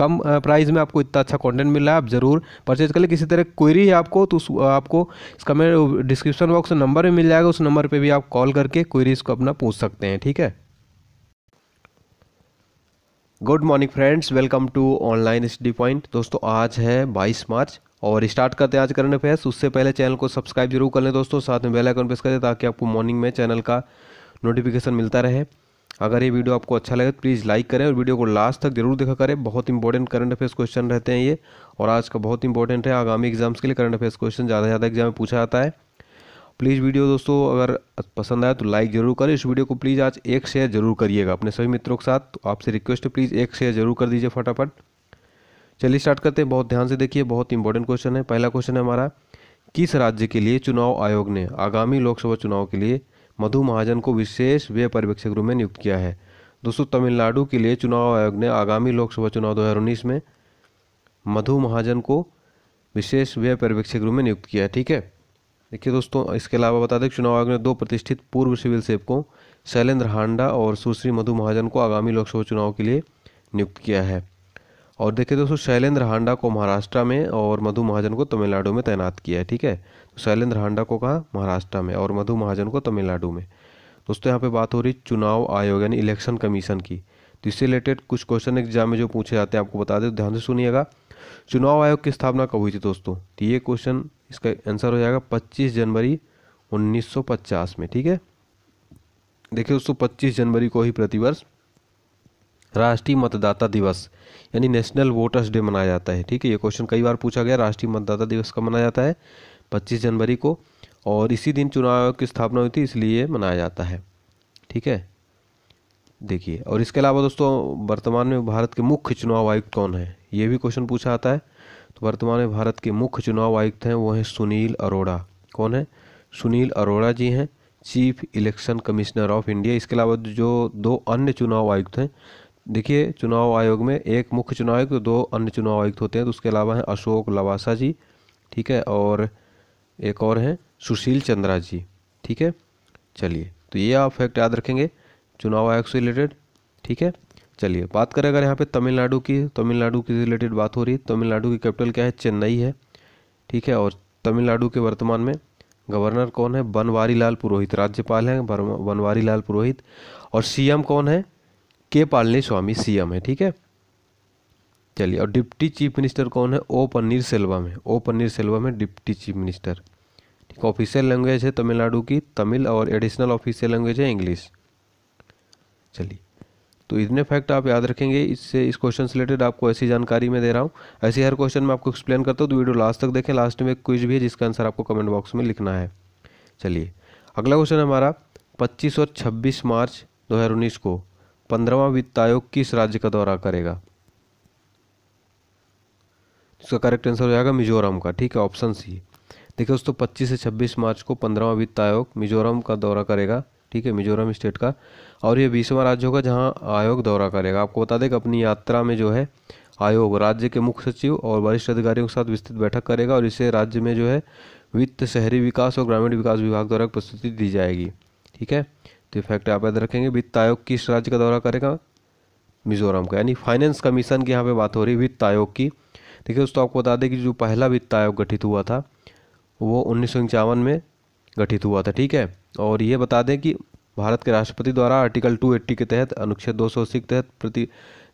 कम price में आपको इतना अच्छा कंटेंट मिल रहा है आप ज़रूर परचेज कर लें किसी तरह क्वेरी है आपको तो आपको इसका मेरे डिस्क्रिप्शन बॉक्स नंबर भी मिल जाएगा उस नंबर पर भी आप कॉल करके क्वेरीज़ को अपना पूछ सकते हैं ठीक है good morning friends welcome to online study point दोस्तों आज है 22 मार्च और स्टार्ट करते हैं आज करने फेस उससे पहले चैनल को सब्सक्राइब जरूर कर लें दोस्तों साथ में बेल आइकन प्रेस करें ताकि आपको मॉर्निंग में चैनल का नोटिफिकेशन मिलता रहे अगर ये वीडियो आपको अच्छा लगे तो प्लीज़ लाइक करें और वीडियो को लास्ट तक जरूर देखा करें बहुत इंपॉर्टेंट करंट अफेयर्स क्वेश्चन रहते हैं ये और आज का बहुत इंपॉर्टेंट है आगामी एग्जाम्स के लिए करंट अफेयर्स क्वेश्चन ज़्यादा से ज़्यादा एग्जाम में पूछा जाता है प्लीज़ वीडियो दोस्तों अगर पसंद आया तो लाइक ज़रूर करें इस वीडियो को प्लीज़ आज एक शेयर जरूर करिएगा अपने सभी मित्रों के साथ तो आपसे रिक्वेस्ट है प्लीज़ एक शेयर जरूर कर दीजिए फटाफट चलिए स्टार्ट करते हैं बहुत ध्यान से देखिए बहुत इंपॉर्टेंट क्वेश्चन है पहला क्वेश्चन है हमारा किस राज्य के लिए चुनाव आयोग ने आगामी लोकसभा चुनाव के लिए मधु महाजन को विशेष व्यय पर्यवेक्षक रूप में नियुक्त किया है दोस्तों तमिलनाडु के लिए चुनाव आयोग ने आगामी लोकसभा चुनाव दो में मधु महाजन को विशेष व्यय पर्यवेक्षक रूप में नियुक्त किया है ठीक है देखिए दोस्तों इसके अलावा बता दें चुनाव आयोग ने दो प्रतिष्ठित पूर्व सिविल सेवकों शैलेंद्र हांडा और सुश्री मधु महाजन को आगामी लोकसभा चुनाव के लिए नियुक्त किया है और देखिए दोस्तों शैलेंद्र हांडा को महाराष्ट्र में और मधु महाजन को तमिलनाडु में तैनात किया है ठीक है शैलेंद्र हांडा को कहा महाराष्ट्र में और मधु महाजन को तमिलनाडु में दोस्तों यहाँ पे बात हो रही चुनाव आयोग यानी इलेक्शन कमीशन की तो इससे रिलेटेड कुछ क्वेश्चन एग्जाम में जो पूछे जाते हैं आपको बता दें ध्यान से सुनिएगा चुनाव आयोग की स्थापना कब हुई थी दोस्तों तो ये क्वेश्चन इसका आंसर हो जाएगा 25 जनवरी 1950 में ठीक है देखिए दोस्तों 25 जनवरी को ही प्रतिवर्ष राष्ट्रीय मतदाता दिवस यानी नेशनल वोटर्स डे मनाया जाता है ठीक है ये क्वेश्चन कई बार पूछा गया राष्ट्रीय मतदाता दिवस कब मनाया जाता है पच्चीस जनवरी को और इसी दिन चुनाव आयोग की स्थापना हुई थी इसलिए मनाया जाता है ठीक है देखिए और इसके अलावा दोस्तों वर्तमान में भारत के मुख्य चुनाव आयुक्त कौन है ये भी क्वेश्चन पूछा आता है तो वर्तमान में भारत के मुख्य चुनाव आयुक्त हैं वो हैं सुनील अरोड़ा कौन है सुनील अरोड़ा जी हैं chief election commissioner of India इसके अलावा जो दो अन्य चुनाव आयुक्त हैं देखिए चुनाव आयोग में एक मुख्य चुनाव आयुक्त दो अन्य चुनाव आयुक्त होते हैं तो उसके अलावा हैं अशोक लवासा जी ठीक है और एक और हैं सुशील चंद्रा जी ठीक है चलिए तो ये आप फैक्ट याद रखेंगे चुनाव आयोग से रिलेटेड ठीक है चलिए बात करें अगर यहाँ पे तमिलनाडु की तमिलनाडु की रिलेटेड बात हो रही है तमिलनाडु की कैपिटल क्या है चेन्नई है ठीक है और तमिलनाडु के वर्तमान में गवर्नर कौन है बनवारी लाल पुरोहित राज्यपाल हैं बनवारी लाल पुरोहित और सीएम कौन है के पालनी स्वामी सीएम है ठीक है चलिए और डिप्टी चीफ मिनिस्टर कौन है ओ पन्नीर सेल्वम है ओ पन्नीर सेल्वम है deputy chief minister official language है तमिलनाडु की तमिल और एडिशनल ऑफिशियल लैंग्वेज है इंग्लिश चलिए तो इतने फैक्ट आप याद रखेंगे इससे इस क्वेश्चन से रिलेटेड आपको ऐसी जानकारी मैं दे रहा हूँ ऐसे हर क्वेश्चन में आपको एक्सप्लेन करता हूँ तो वीडियो लास्ट तक देखें लास्ट में क्विज भी है जिसका आंसर आपको कमेंट बॉक्स में लिखना है चलिए अगला क्वेश्चन हमारा 25 और 26 मार्च 2019 को पंद्रहवा वित्त आयोग किस राज्य का दौरा करेगा इसका करेक्ट आंसर हो जाएगा मिजोरम का ठीक है ऑप्शन सी देखिए दोस्तों 25 से 26 मार्च को पंद्रहवा वित्त आयोग मिजोरम का दौरा करेगा ठीक है मिजोरम स्टेट का और ये बीसवा राज्य होगा जहाँ आयोग दौरा करेगा आपको बता दें कि अपनी यात्रा में जो है आयोग राज्य के मुख्य सचिव और वरिष्ठ अधिकारियों के साथ विस्तृत बैठक करेगा और इसे राज्य में जो है वित्त शहरी विकास और ग्रामीण विकास विभाग द्वारा प्रस्तुति दी जाएगी ठीक है तो ये आप याद रखेंगे वित्त आयोग किस राज्य का दौरा करेगा मिजोरम का यानी फाइनेंस कमीशन की यहाँ पे बात हो रही है वित्त आयोग की देखिए दोस्तों आपको बता दें कि जो पहला वित्त आयोग गठित हुआ था वो उन्नीस में गठित हुआ था ठीक है और ये बता दें कि भारत के राष्ट्रपति द्वारा आर्टिकल 280 के तहत अनुच्छेद 280 के तहत प्रति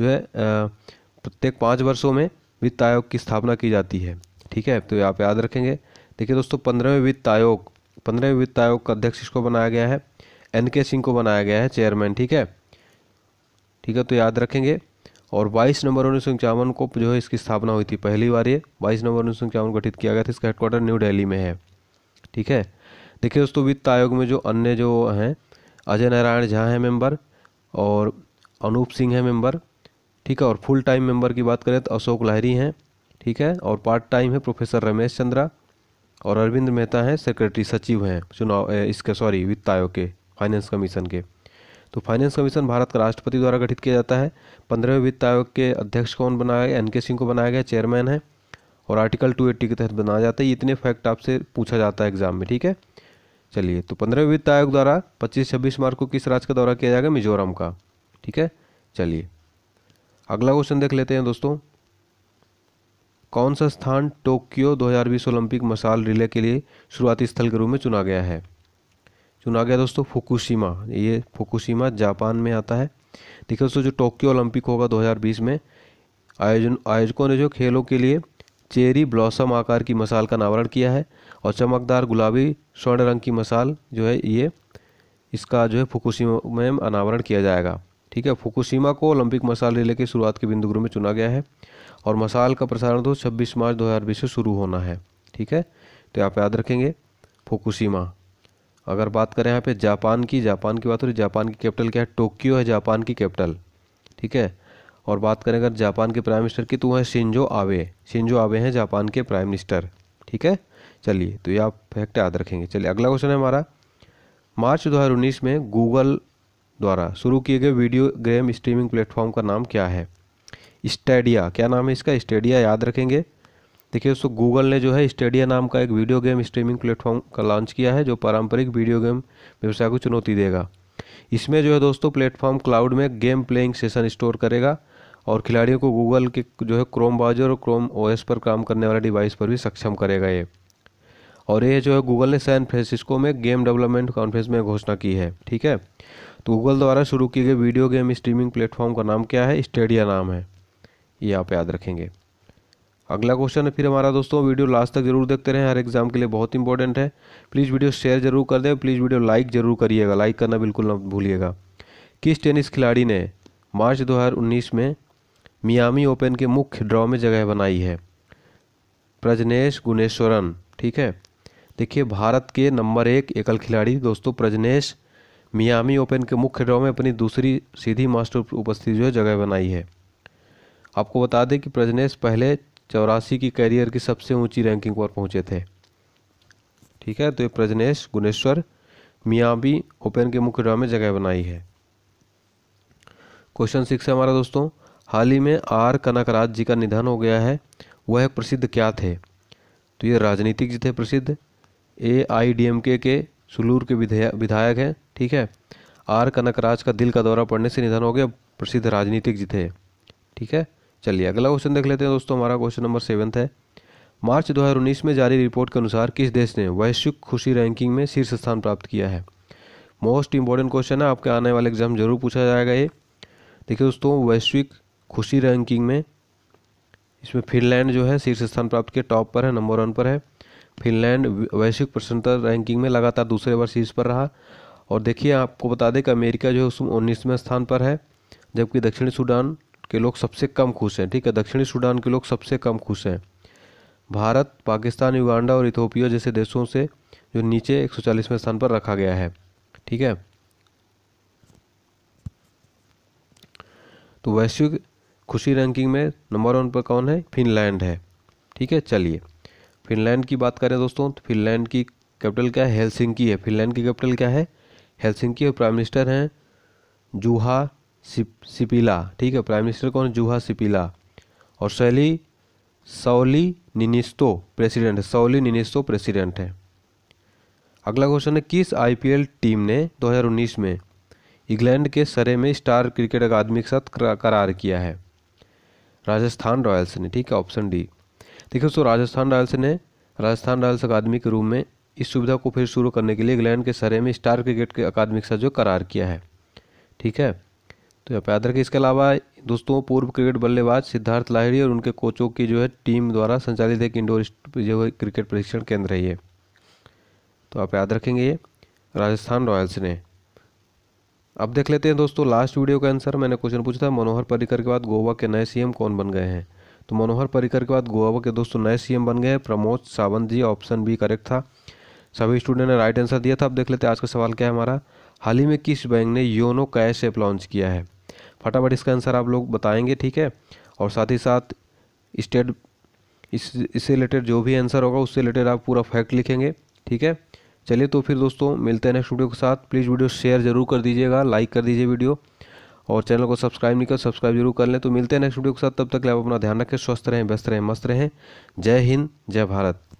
जो है प्रत्येक पाँच वर्षों में वित्त आयोग की स्थापना की जाती है ठीक है तो आप याद रखेंगे देखिए दोस्तों पंद्रहवें वित्त आयोग पंद्रहवें वित्त आयोग का अध्यक्ष इसको बनाया गया है एन के सिंह को बनाया गया है चेयरमैन ठीक है ठीक है तो याद रखेंगे और 22 नंबर उन्नीस सौ को जो है इसकी स्थापना हुई थी पहली बार ये 22 नंबर उन्नीस सौ गठित किया गया था इसका हेडक्वार्टर न्यू दिल्ली में है ठीक है देखिए दोस्तों वित्त आयोग में जो अन्य जो हैं अजय नारायण झा हैं मेंबर और अनूप सिंह है मेंबर ठीक है और फुल टाइम मेंबर की बात करें तो अशोक लाहरी हैं ठीक है और पार्ट टाइम है प्रोफेसर रमेश चंद्रा और अरविंद मेहता हैं सेक्रेटरी सचिव हैं चुनाव इसके सॉरी वित्त आयोग के फाइनेंस कमीशन के तो फाइनेंस कमीशन भारत का राष्ट्रपति द्वारा गठित किया जाता है पंद्रहवें वित्त आयोग के अध्यक्ष कौन बनाया गया एन के सिंह को बनाया गया चेयरमैन है और आर्टिकल टू एट्टी के तहत बनाया जाता है इतने फैक्ट आपसे पूछा जाता है एग्जाम में ठीक है चलिए तो पंद्रहवें वित्त आयोग द्वारा पच्चीस छब्बीस मार्च को किस राज्य का दौरा किया जाएगा मिजोरम का ठीक है चलिए अगला क्वेश्चन देख लेते हैं दोस्तों कौन सा स्थान टोक्यो 2020 ओलंपिक मसाल रिले के लिए शुरुआती स्थल के रूप में चुना गया है चुना गया दोस्तों फुकुशिमा ये फुकुशिमा जापान में आता है देखिए दोस्तों जो टोक्यो ओलंपिक होगा 2020 में आयोजन आयोजकों ने जो खेलों के लिए चेरी ब्लॉसम आकार की मसाल का अनावरण किया है और चमकदार गुलाबी स्वर्ण रंग की मसाल जो है ये इसका जो है फुकुशिमा में अनावरण किया जाएगा ठीक है फुकुशिमा को ओलंपिक मसाल रेले के शुरुआत के बिंदुगुरु में चुना गया है और मसाल का प्रसारण तो 26 मार्च 2020 से शुरू होना है ठीक है तो आप याद रखेंगे फुकुशिमा अगर बात करें यहाँ पे जापान की जापान की बात हो रही जापान की कैपिटल क्या है टोक्यो है जापान की कैपिटल ठीक है और बात करें अगर जापान के प्राइम मिनिस्टर की तो वह है शिंजो आवे शिंजो आवे हैं जापान के प्राइम मिनिस्टर ठीक है चलिए तो ये आप फैक्ट याद रखेंगे चलिए अगला क्वेश्चन है हमारा मार्च दो में गूगल द्वारा शुरू किए गए वीडियो गेम स्ट्रीमिंग प्लेटफॉर्म का नाम क्या है स्टेडिया क्या नाम है इसका स्टेडिया याद रखेंगे देखिए दोस्तों गूगल ने जो है स्टेडिया नाम का एक वीडियो गेम स्ट्रीमिंग प्लेटफॉर्म का लॉन्च किया है जो पारंपरिक वीडियो गेम व्यवसाय को चुनौती देगा इसमें जो है दोस्तों प्लेटफॉर्म क्लाउड में गेम प्लेइंग सेशन स्टोर करेगा और खिलाड़ियों को गूगल के जो है क्रोम ब्राउजर और क्रोम ओएस पर काम करने वाले डिवाइस पर भी सक्षम करेगा ये और ये जो है गूगल ने सैन फ्रांसिस्को में गेम डेवलपमेंट कॉन्फ्रेंस में घोषणा की है ठीक है तो गूगल द्वारा शुरू किए गए वीडियो गेम स्ट्रीमिंग प्लेटफॉर्म का नाम क्या है स्टेडिया नाम है ये आप याद रखेंगे अगला क्वेश्चन है फिर हमारा दोस्तों वीडियो लास्ट तक जरूर देखते रहें हर एग्जाम के लिए बहुत इंपॉर्टेंट है प्लीज़ वीडियो शेयर जरूर कर दें प्लीज़ वीडियो लाइक जरूर करिएगा लाइक करना बिल्कुल ना भूलिएगा किस टेनिस खिलाड़ी ने मार्च दो में मियामी ओपन के मुख्य ड्रॉ में जगह बनाई है प्रजनेश गुनेश्वरन ठीक है देखिए भारत के नंबर एक एकल खिलाड़ी दोस्तों प्रजनेश मियामी ओपन के मुख्य ड्रॉ में अपनी दूसरी सीधी मास्टर उपस्थिति जो है जगह बनाई है आपको बता दें कि प्रजनेश पहले चौरासी की कैरियर की सबसे ऊंची रैंकिंग पर पहुंचे थे ठीक है तो ये प्रजनेश गुणेश्वर मियाबी ओपन के मुख्य ड्रॉ में जगह बनाई है क्वेश्चन सिक्स है हमारा दोस्तों हाल ही में आर कनकराज जी का निधन हो गया है वह प्रसिद्ध क्या थे तो ये जी थे प्रसिद्ध ए आई डी एम के के सुलूर के विधायक हैं ठीक है आर कनकराज का दिल का दौरा पड़ने से निधन हो गया प्रसिद्ध जी थे ठीक है चलिए अगला क्वेश्चन देख लेते हैं दोस्तों हमारा क्वेश्चन नंबर सेवन्थ है मार्च 2019 में जारी रिपोर्ट के अनुसार किस देश ने वैश्विक खुशी रैंकिंग में शीर्ष स्थान प्राप्त किया है मोस्ट इंपॉर्टेंट क्वेश्चन है आपके आने वाले एग्जाम जरूर पूछा जाएगा ये देखिए दोस्तों वैश्विक खुशी रैंकिंग में इसमें फिनलैंड जो है शीर्ष स्थान प्राप्त किया टॉप पर है नंबर वन पर है फिनलैंड वैश्विक प्रसन्नता रैंकिंग में लगातार दूसरे बार शीर्ष पर रहा और देखिए आपको बता दें कि अमेरिका जो है उसमें उन्नीसवें स्थान पर है जबकि दक्षिण सूडान के लोग सबसे कम खुश हैं ठीक है दक्षिणी सूडान के लोग सबसे कम खुश हैं भारत पाकिस्तान युगांडा और इथोपिया जैसे देशों से जो नीचे एक स्थान पर रखा गया है ठीक है तो वैश्विक खुशी रैंकिंग में नंबर वन पर कौन है फिनलैंड है ठीक है चलिए फिनलैंड की बात करें दोस्तों तो फिनलैंड की कैपिटल क्या है हेलसिंकी है फिनलैंड की कैपिटल क्या है हेलसिंकी और प्राइम मिनिस्टर हैं जूहा सिपिला ठीक है प्राइम मिनिस्टर कौन जूहा सिपिला और शैली सौली निनिस्तो प्रेसिडेंट है सौली निनिस्तो प्रेसिडेंट है अगला क्वेश्चन है किस आईपीएल टीम ने 2019 में इंग्लैंड के सरे में स्टार क्रिकेट अकादमी के साथ करार किया है राजस्थान रॉयल्स ने ठीक है ऑप्शन डी देखिए दोस्तों राजस्थान रॉयल्स ने राजस्थान रॉयल्स अकादमी के रूम में इस सुविधा को फिर शुरू करने के लिए इंग्लैंड के सरे में स्टार क्रिकेट के अकादमी के साथ जो करार किया है ठीक है तो यहाँ पे याद रखें इसके अलावा दोस्तों पूर्व क्रिकेट बल्लेबाज सिद्धार्थ लाहिड़ी और उनके कोचों की जो है टीम द्वारा संचालित एक इंडोर जो है क्रिकेट प्रशिक्षण केंद्र है ये तो आप याद रखेंगे ये राजस्थान रॉयल्स ने अब देख लेते हैं दोस्तों लास्ट वीडियो का आंसर मैंने क्वेश्चन पूछा था मनोहर पर्रिकर के बाद गोवा के नए सीएम कौन बन गए हैं तो मनोहर पर्रिकर के बाद गोवा के दोस्तों नए सीएम बन गए Pramod Sawant ji option B correct था सभी स्टूडेंट ने राइट आंसर दिया था अब देख लेते हैं आज का सवाल क्या है हमारा हाल ही में किस बैंक ने योनो कैश ऐप लॉन्च किया है फटाफट इसका आंसर आप लोग बताएंगे ठीक है और साथ ही साथ स्टेट इस इससे रिलेटेड जो भी आंसर होगा उससे रिलेटेड आप पूरा फैक्ट लिखेंगे ठीक है चलिए तो फिर दोस्तों मिलते हैं नेक्स्ट वीडियो के साथ प्लीज़ वीडियो शेयर जरूर कर दीजिएगा लाइक कर दीजिए वीडियो और चैनल को सब्सक्राइब नहीं कर सब्सक्राइब जरूर कर लें तो मिलते हैं नेक्स्ट वीडियो के साथ तब तक आप अपना ध्यान रखें स्वस्थ रहें व्यस्त रहें मस्त रहें जय हिंद जय भारत